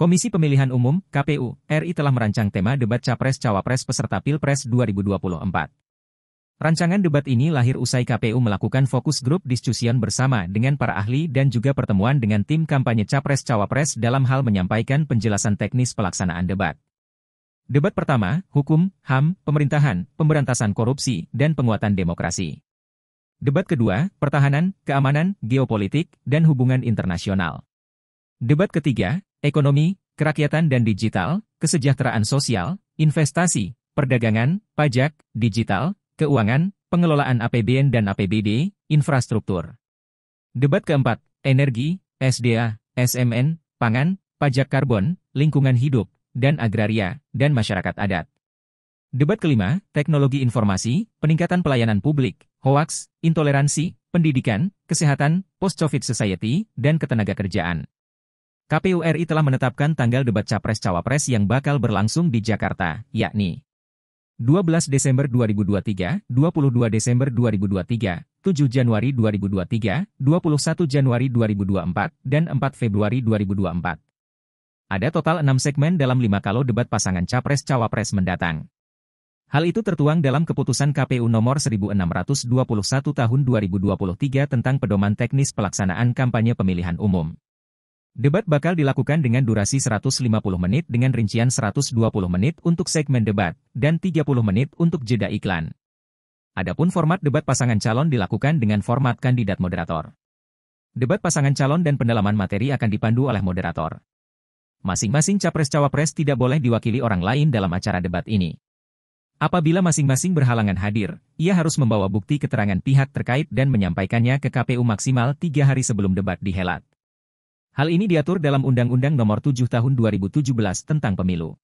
Komisi Pemilihan Umum, KPU, RI telah merancang tema debat Capres-Cawapres peserta Pilpres 2024. Rancangan debat ini lahir usai KPU melakukan fokus grup diskusian bersama dengan para ahli dan juga pertemuan dengan tim kampanye Capres-Cawapres dalam hal menyampaikan penjelasan teknis pelaksanaan debat. Debat pertama, hukum, HAM, pemerintahan, pemberantasan korupsi, dan penguatan demokrasi. Debat kedua, pertahanan, keamanan, geopolitik, dan hubungan internasional. Debat ketiga, ekonomi, kerakyatan dan digital, kesejahteraan sosial, investasi, perdagangan, pajak, digital, keuangan, pengelolaan APBN dan APBD, infrastruktur. Debat keempat, energi, SDA, SMN, pangan, pajak karbon, lingkungan hidup, dan agraria, dan masyarakat adat. Debat kelima, teknologi informasi, peningkatan pelayanan publik, hoaks, intoleransi, pendidikan, kesehatan, post-COVID society, dan ketenaga kerjaan. KPU RI telah menetapkan tanggal debat Capres-Cawapres yang bakal berlangsung di Jakarta, yakni 12 Desember 2023, 22 Desember 2023, 7 Januari 2023, 21 Januari 2024, dan 4 Februari 2024. Ada total 6 segmen dalam 5 kalau debat pasangan Capres-Cawapres mendatang. Hal itu tertuang dalam keputusan KPU nomor 1621 tahun 2023 tentang pedoman teknis pelaksanaan kampanye pemilihan umum. Debat bakal dilakukan dengan durasi 150 menit dengan rincian 120 menit untuk segmen debat dan 30 menit untuk jeda iklan. Adapun format debat pasangan calon dilakukan dengan format kandidat moderator. Debat pasangan calon dan pendalaman materi akan dipandu oleh moderator. Masing-masing capres-cawapres tidak boleh diwakili orang lain dalam acara debat ini. Apabila masing-masing berhalangan hadir, ia harus membawa bukti keterangan pihak terkait dan menyampaikannya ke KPU maksimal tiga hari sebelum debat dihelat. Hal ini diatur dalam Undang-Undang Nomor 7 Tahun 2017 tentang Pemilu.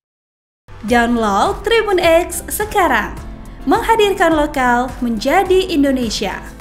Download Tribun X sekarang. Menghadirkan lokal menjadi Indonesia.